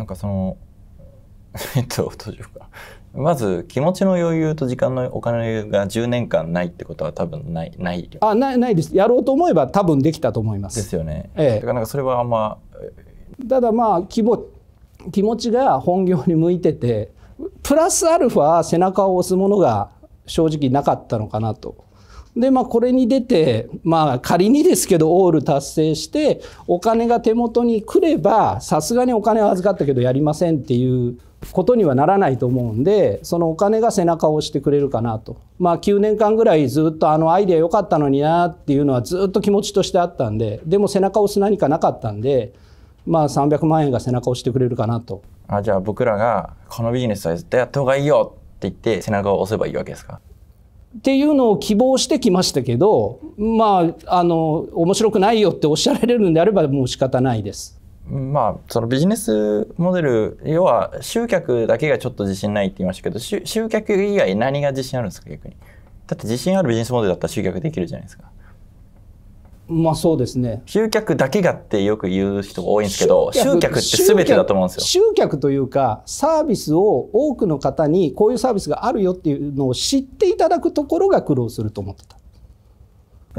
なんかその えっとどうしようかまず気持ちの余裕と時間のお金の余裕が10年間ないってことは多分ないないあないないですやろうと思えば多分できたと思いますですよね、ええ、だからなんかそれはあんまただまあ規模気持ちが本業に向いててプラスアルファ背中を押すものが正直なかったのかなとで、まあ、これに出て、まあ、仮にですけど、オール達成して、お金が手元に来れば、さすがにお金を預かったけど、やりませんっていうことにはならないと思うんで、そのお金が背中を押してくれるかなと。まあ、9年間ぐらいずっとあのアイデア良かったのになっていうのはずっと気持ちとしてあったんで、でも背中を押す何かなかったんで、まあ、300万円が背中を押してくれるかなと。あじゃあ僕らがこのビジネスは絶対やった方がいいよって言って背中を押せばいいわけですかっていうのを希望してきましたけどまああの面白くないよっておっしゃられるんであればもう仕方ないです。まあ、そのビジネスモデル要は集客だけがちょっと自信ないって言いましたけど集客以外何が自信あるんですか逆にだって自信あるビジネスモデルだったら集客できるじゃないですかまあそうですね。集客だけがってよく言う人が多いんですけど、集客って全てだと思うんですよ。集客というか、サービスを多くの方にこういうサービスがあるよっていうのを知っていただくところが苦労すると思ってた。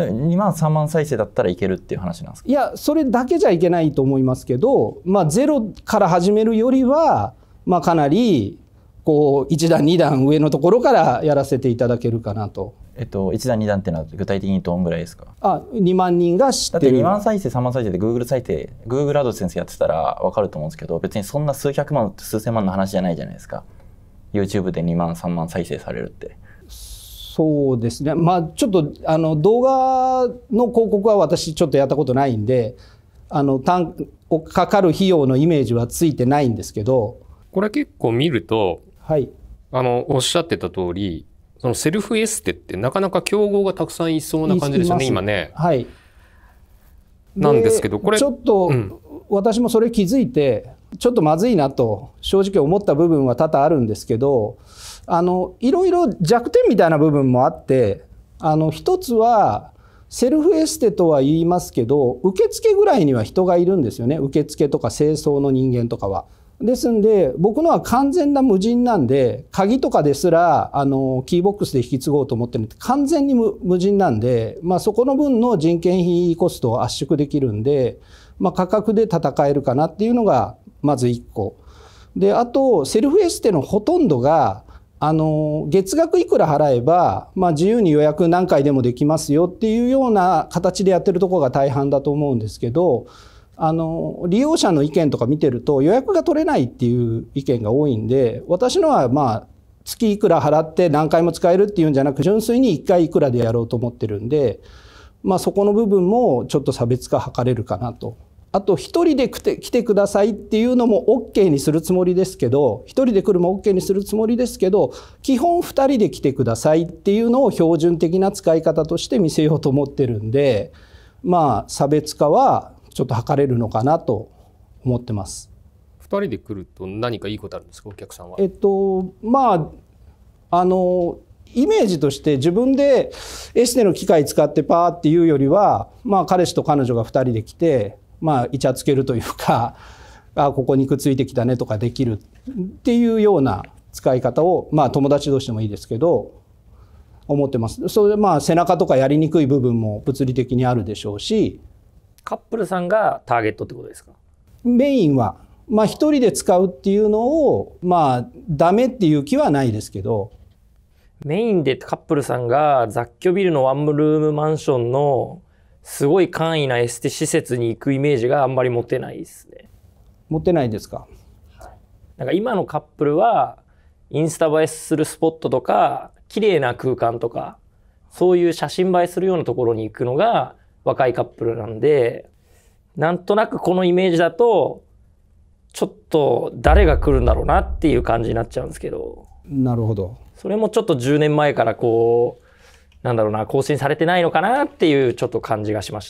2万3万再生だったらいけるっていう話なんですかいやそれだけじゃいけないと思いますけど、まあ、ゼロから始めるよりは、まあ、かなりこう1段2段上のところからやらせていただけるかなと。えっと、1段2段っていうのは具体的にどんぐらいですかあ2万人が知ってるだって2万再生3万再生で Google 再生 Google アドセンスやってたら分かると思うんですけど別にそんな数百万数千万の話じゃないじゃないですか YouTube で2万3万再生されるってそうですねまあちょっとあの動画の広告は私ちょっとやったことないんであの単かかる費用のイメージはついてないんですけどこれ結構見るとはい、あのおっしゃってた通りそのセルフエステってなかなか競合がたくさんいそうな感じですよね今ね。はい、なんですけどこれちょっと、私もそれ気づいてちょっとまずいなと正直思った部分は多々あるんですけどあのいろいろ弱点みたいな部分もあってあの一つはセルフエステとは言いますけど受付ぐらいには人がいるんですよね受付とか清掃の人間とかは。ですんで、僕のは完全な無人なんで、鍵とかですら、あの、キーボックスで引き継ごうと思ってるんで、完全に無人なんで、まあそこの分の人件費コストを圧縮できるんで、まあ価格で戦えるかなっていうのが、まず1個。で、あと、セルフエステのほとんどが、あの、月額いくら払えば、まあ自由に予約何回でもできますよっていうような形でやってるとこが大半だと思うんですけど、あの、利用者の意見とか見てると予約が取れないっていう意見が多いんで、私のはまあ、月いくら払って何回も使えるっていうんじゃなく、純粋に1回いくらでやろうと思ってるんで、まあそこの部分もちょっと差別化図れるかなと。あと1人で来てくださいっていうのも OK にするつもりですけど、1人で来るも OK にするつもりですけど、基本2人で来てくださいっていうのを標準的な使い方として見せようと思ってるんで、まあ差別化はちょっと測れるのかなと思ってます。2人で来ると何かいいことあるんですかお客さんは。えっとまああのイメージとして自分でエステの機械使ってパーっていうよりは、まあ、彼氏と彼女が2人で来て、まあ、イチャつけるというかあここにくっついてきたねとかできるっていうような使い方を、まあ、友達同士でもいいですけど思ってます。それでまあ背中とかやりにくい部分も物理的にあるでしょうしカップルさんがターゲットってことですかメインは、まあ、1人で使うっていうのを、まあ、ダメっていう気はないですけどメインでカップルさんが雑居ビルのワンルームマンションのすごい簡易なエステ施設に行くイメージがあんまり持てないですね。持てないですか。なんか今のカップルはインスタ映えするスポットとか綺麗な空間とかそういう写真映えするようなところに行くのが若いカップルなんで、なんとなくこのイメージだと、ちょっと誰が来るんだろうなっていう感じになっちゃうんですけど。なるほど。それもちょっと10年前からこう、なんだろうな、更新されてないのかなっていうちょっと感じがしました。